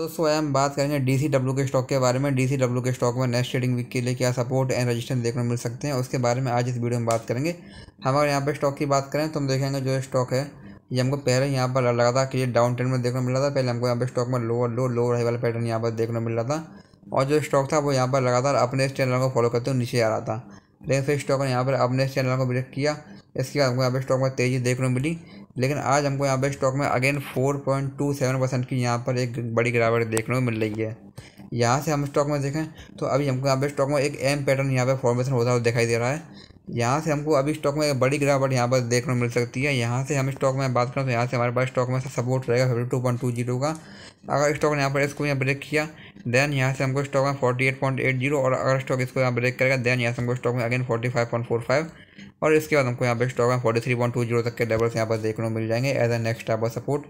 तो दोस्तों आज हम बात करेंगे डी सी डब्ल्यू के स्टॉक के बारे में डी सी के स्टॉक में नेक्स्ट ट्रेडिंग वीक के लिए क्या सपोर्ट एंड रजिस्टेंस देखने मिल सकते हैं उसके बारे में आज इस वीडियो में बात करेंगे हम अगर यहाँ पर स्टॉक की बात करें तो हम देखेंगे जो स्टॉक है ये हमको पहले यहाँ पर लगा था कि ये डाउन ट्रेंड में देखने को मिल रहा था पहले हमको यहाँ पर स्टॉक में लोअर लो लोअर हाई वाला पैटर्न यहाँ पर देखने मिल रहा था और जो स्टॉक था वो यहाँ पर लगातार अपने इस चैनल को फॉलो करते हुए नीचे आ रहा था लेकिन फिर स्टॉक ने यहाँ पर अपने इस चैनल को ब्रेक किया इसके बाद हमको यहाँ पर स्टॉक में तेज़ी देखने को मिली लेकिन आज हमको यहाँ पर स्टॉक में अगेन 4.27 परसेंट की यहाँ पर एक बड़ी गिरावट देखने को मिल रही है यहाँ से हम स्टॉक में देखें तो अभी हमको यहाँ पर स्टॉक में एक एम पैटर्न यहाँ पर फॉर्मेशन होता हुआ दिखाई दे रहा है यहाँ से हमको अभी स्टॉक में एक बड़ी गिरावट यहाँ पर देखने को मिल सकती है यहाँ से हम स्टॉक में बात करें तो यहाँ से हमारे पास स्टॉक में सपोर्ट रहेगा fifty two point two zero का अगर स्टॉक ने यहाँ पर इसको यहाँ ब्रेक किया देन यहाँ से हमको स्टॉक में forty eight point eight zero और अगर स्टॉक इसको यहाँ ब्रेक करेगा देन यहाँ से हमको स्टॉक में again forty five point four five और इसके बाद हमको यहाँ पे स्टॉक में forty three point two zero तक के लेवल्स यहाँ पर देखने को मिल जाएंगे as a next type of support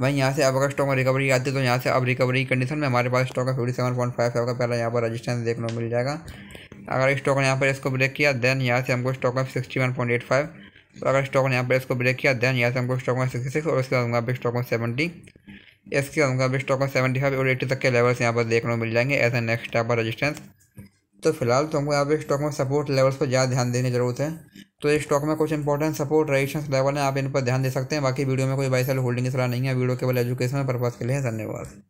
वहीं यहाँ से अब अगर स्टॉक में रिकवरी आती है तो यहाँ से अब रिकवरी की कंडीशन में हमारे पास स्टॉक है fifty seven point five five का पहला यहाँ पर रजिस्टेंस देखने को मिल जाएगा अगर स्टॉक ने यहाँ पर इसको ब्रेक किया देन यहाँ से हमको स्टॉक में sixty one point eight five तो अगर स्टॉक ने यहाँ पर इसको ब्रेक किया देन यहाँ से हमको स्टॉक में सिक्सटी सिक्स और इसके बाद अभी स्टॉक में सेवेंटी इसके बाद हमको यहाँ स्टॉक में सेवेंटी फाइव और एट्टी तक के लेवल्स यहाँ पर देखने को मिल जाएंगे as a next type of resistance तो फिलहाल तो हमको यहाँ पे स्टॉक में सपोर्ट लेवल्स पर ज़्यादा ध्यान देने की जरूरत है तो इस स्टॉक में कुछ इंपॉर्टेंट सपोर्ट रेजिस्टेंस लेवल है आप इन पर ध्यान दे सकते हैं बाकी वीडियो में कोई बाई सेल होल्डिंग की सलाह नहीं है वीडियो केवल एजुकेशनल पर्पज़ के लिए धन्यवाद